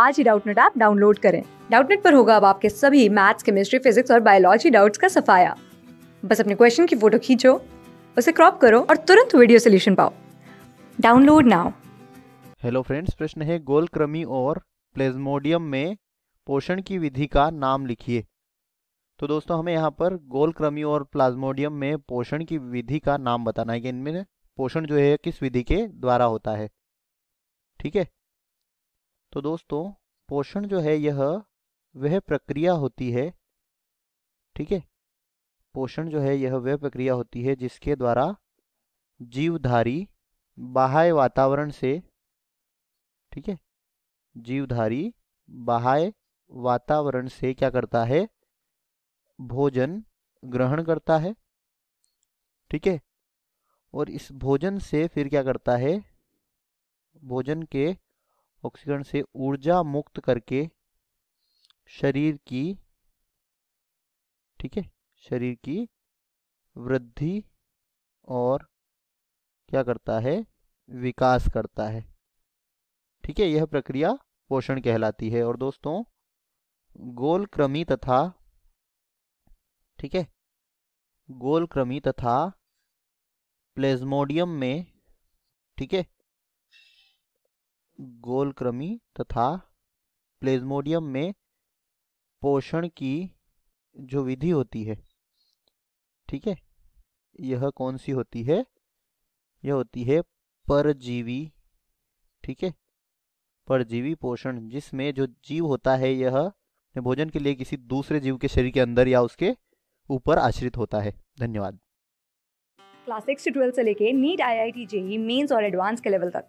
आज ही Doubtnut app download करें डाउटनेट पर होगा अब आपके सभी मैथ्स केमिस्ट्री फिजिक्स और बायोलॉजी डाउट्स का सफाया बस अपने क्वेश्चन की फोटो खींचो उसे क्रॉप करो और तुरंत वीडियो सोल्यूशन पाओ डाउनलोड नाउ हेलो फ्रेंड्स प्रश्न है गोलक्रमी और प्लेजमोडियम में पोषण की विधि का नाम लिखिए तो दोस्तों हमें यहाँ पर गोलक्रमी और प्लाज्मोडियम में पोषण की विधि का नाम बताना है कि इनमें पोषण जो है किस विधि के द्वारा होता है ठीक है तो दोस्तों पोषण जो है यह वह प्रक्रिया होती है ठीक है पोषण जो है यह वह प्रक्रिया होती है जिसके द्वारा जीवधारी बाह्य वातावरण से ठीक है जीवधारी बाह्य वातावरण से क्या करता है भोजन ग्रहण करता है ठीक है और इस भोजन से फिर क्या करता है भोजन के ऑक्सीकरण से ऊर्जा मुक्त करके शरीर की ठीक है शरीर की वृद्धि और क्या करता है विकास करता है ठीक है यह प्रक्रिया पोषण कहलाती है और दोस्तों गोलक्रमी तथा ठीक है गोलक्रमी तथा प्लेज्मोडियम में ठीक है गोलक्रमी तथा प्लेज्मोडियम में पोषण की जो विधि होती है ठीक है यह कौन सी होती है यह होती है परजीवी ठीक है परजीवी पोषण जिसमें जो जीव होता है यह भोजन के लिए किसी दूसरे जीव के शरीर के अंदर या उसके ऊपर आश्रित होता है धन्यवाद क्लास सिक्स से ट्वेल्थ से लेके NEET IIT JEE mains और एडवांस के लेवल तक